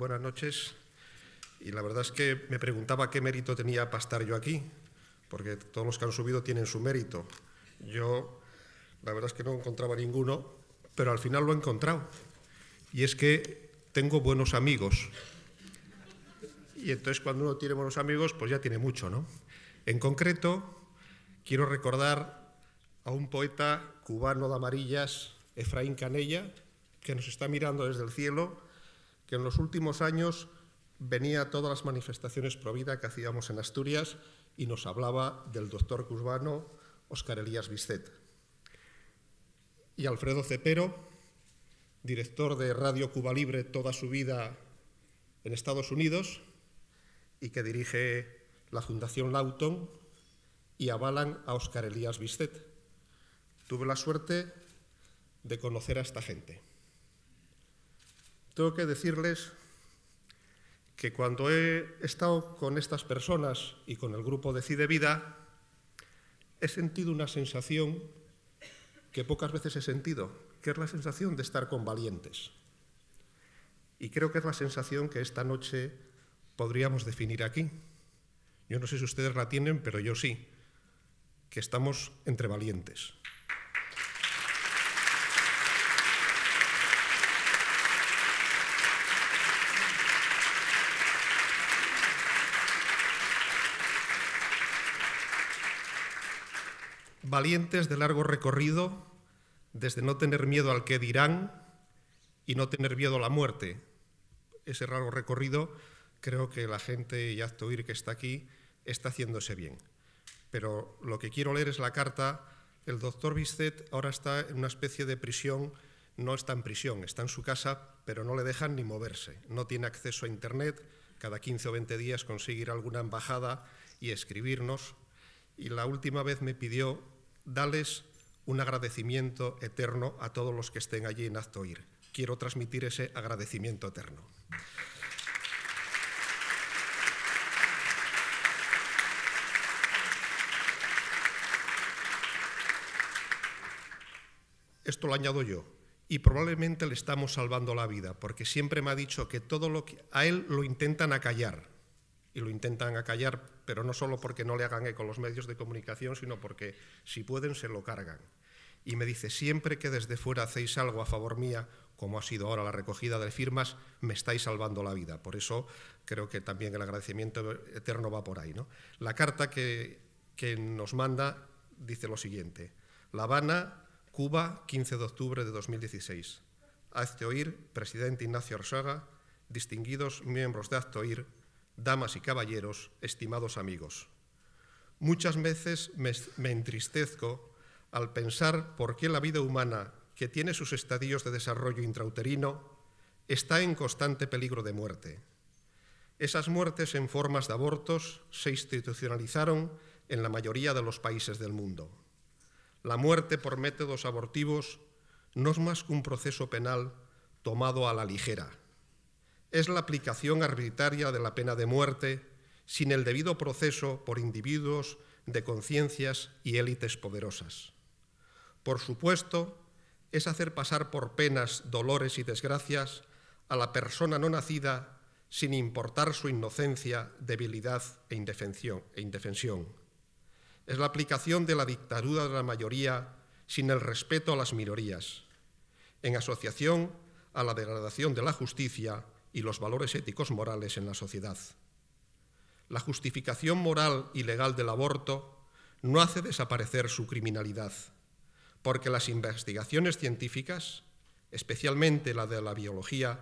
buenas noches. Y la verdad es que me preguntaba qué mérito tenía para yo aquí, porque todos los que han subido tienen su mérito. Yo, la verdad es que no encontraba ninguno, pero al final lo he encontrado. Y es que tengo buenos amigos. Y entonces cuando uno tiene buenos amigos, pues ya tiene mucho, ¿no? En concreto, quiero recordar a un poeta cubano de amarillas, Efraín Canella, que nos está mirando desde el cielo que en los últimos años venía a todas las manifestaciones pro vida que hacíamos en Asturias y nos hablaba del doctor cubano Oscar Elías Biscet. Y Alfredo Cepero, director de Radio Cuba Libre toda su vida en Estados Unidos y que dirige la Fundación Lauton y avalan a Oscar Elías Biscet. Tuve la suerte de conocer a esta gente tengo que decirles que cuando he estado con estas personas y con el grupo Decide Vida, he sentido una sensación que pocas veces he sentido, que es la sensación de estar con valientes. Y creo que es la sensación que esta noche podríamos definir aquí. Yo no sé si ustedes la tienen, pero yo sí, que estamos entre valientes. valientes de largo recorrido, desde no tener miedo al que dirán y no tener miedo a la muerte. Ese largo recorrido creo que la gente y ir que está aquí está haciéndose bien. Pero lo que quiero leer es la carta. El doctor Bisset ahora está en una especie de prisión, no está en prisión, está en su casa, pero no le dejan ni moverse. No tiene acceso a Internet, cada 15 o 20 días conseguir alguna embajada y escribirnos. Y la última vez me pidió dales un agradecimiento eterno a todos los que estén allí en ir Quiero transmitir ese agradecimiento eterno. Esto lo añado yo. Y probablemente le estamos salvando la vida, porque siempre me ha dicho que todo lo que a él lo intentan acallar, y lo intentan acallar, pero no solo porque no le hagan eco los medios de comunicación, sino porque si pueden se lo cargan. Y me dice, siempre que desde fuera hacéis algo a favor mía, como ha sido ahora la recogida de firmas, me estáis salvando la vida. Por eso creo que también el agradecimiento eterno va por ahí. ¿no? La carta que, nos manda dice lo siguiente. La Habana, Cuba, 15 de octubre de 2016. Hazte oír, presidente Ignacio Arsaga, distinguidos miembros de Hazte oír, damas y caballeros, estimados amigos. Muchas veces me, entristezco al pensar por qué la vida humana, que tiene sus estadios de desarrollo intrauterino, está en constante peligro de muerte. Esas muertes en formas de abortos se institucionalizaron en la mayoría de los países del mundo. La muerte por métodos abortivos no es más que un proceso penal tomado a la ligera es la aplicación arbitraria de la pena de muerte sin el debido proceso por individuos de conciencias y élites poderosas. Por supuesto, es hacer pasar por penas, dolores y desgracias a la persona no nacida sin importar su inocencia, debilidad e, e indefensión. Es la aplicación de la dictadura de la mayoría sin el respeto a las minorías, en asociación a la degradación de la justicia y los valores éticos morales en la sociedad. La justificación moral y legal del aborto no hace desaparecer su criminalidad, porque las investigaciones científicas, especialmente la de la biología,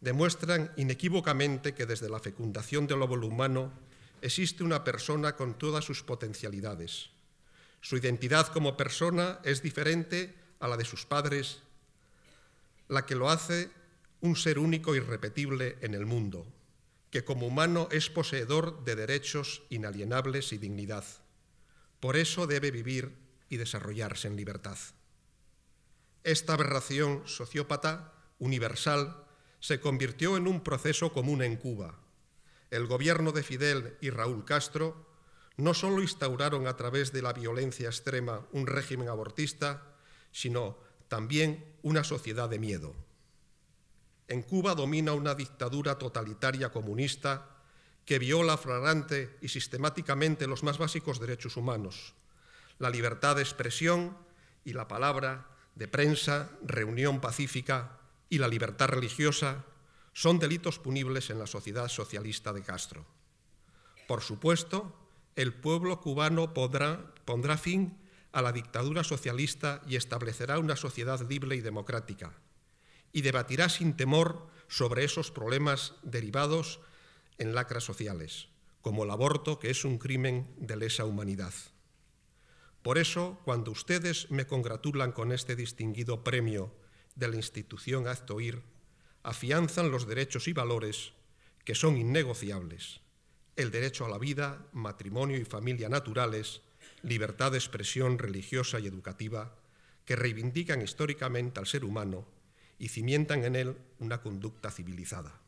demuestran inequívocamente que desde la fecundación del óvulo humano existe una persona con todas sus potencialidades. Su identidad como persona es diferente a la de sus padres, la que lo hace un ser único y repetible en el mundo, que como humano es poseedor de derechos inalienables y dignidad. Por eso debe vivir y desarrollarse en libertad. Esta aberración sociópata universal se convirtió en un proceso común en Cuba. El gobierno de Fidel y Raúl Castro no solo instauraron a través de la violencia extrema un régimen abortista, sino también una sociedad de miedo. En Cuba domina una dictadura totalitaria comunista que viola flagrante y sistemáticamente los más básicos derechos humanos, la libertad de expresión y la palabra, de prensa, reunión pacífica y la libertad religiosa son delitos punibles en la sociedad socialista de Castro. Por supuesto, el pueblo cubano pondrá fin a la dictadura socialista y establecerá una sociedad libre y democrática y debatirá sin temor sobre esos problemas derivados en lacras sociales, como el aborto, que es un crimen de lesa humanidad. Por eso, cuando ustedes me congratulan con este distinguido premio de la institución ActoIR, afianzan los derechos y valores que son innegociables, el derecho a la vida, matrimonio y familia naturales, libertad de expresión religiosa y educativa, que reivindican históricamente al ser humano y cimientan en él una conducta civilizada.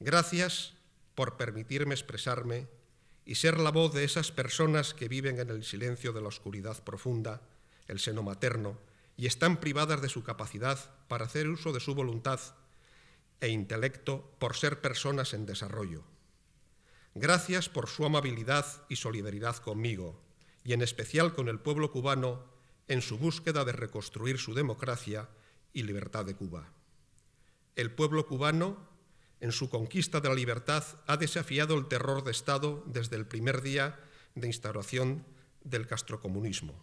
Gracias por permitirme expresarme y ser la voz de esas personas que viven en el silencio de la oscuridad profunda, el seno materno, y están privadas de su capacidad para hacer uso de su voluntad e intelecto por ser personas en desarrollo. Gracias por su amabilidad y solidaridad conmigo, y en especial con el pueblo cubano en su búsqueda de reconstruir su democracia y libertad de Cuba. El pueblo cubano, en su conquista de la libertad, ha desafiado el terror de Estado desde el primer día de instauración del castrocomunismo.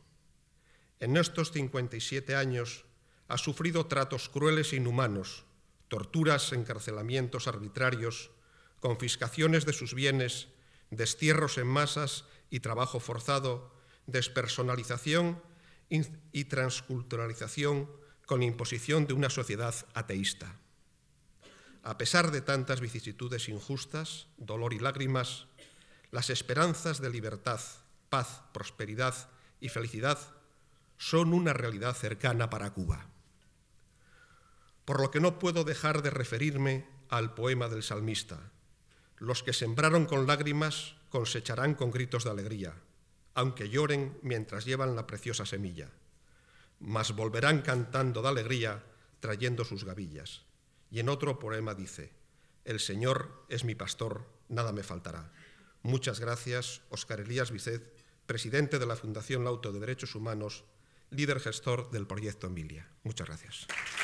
En estos 57 años ha sufrido tratos crueles e inhumanos, torturas, encarcelamientos arbitrarios, confiscaciones de sus bienes, destierros en masas y trabajo forzado, despersonalización y transculturalización con imposición de una sociedad ateísta. A pesar de tantas vicisitudes injustas, dolor y lágrimas, las esperanzas de libertad, paz, prosperidad y felicidad son una realidad cercana para Cuba. Por lo que no puedo dejar de referirme al poema del salmista. Los que sembraron con lágrimas cosecharán con gritos de alegría, aunque lloren mientras llevan la preciosa semilla mas volverán cantando de alegría trayendo sus gavillas. Y en otro poema dice, El Señor es mi pastor, nada me faltará. Muchas gracias, Óscar Elías Viced, presidente de la Fundación Lauto de Derechos Humanos, líder gestor del proyecto Emilia. Muchas gracias.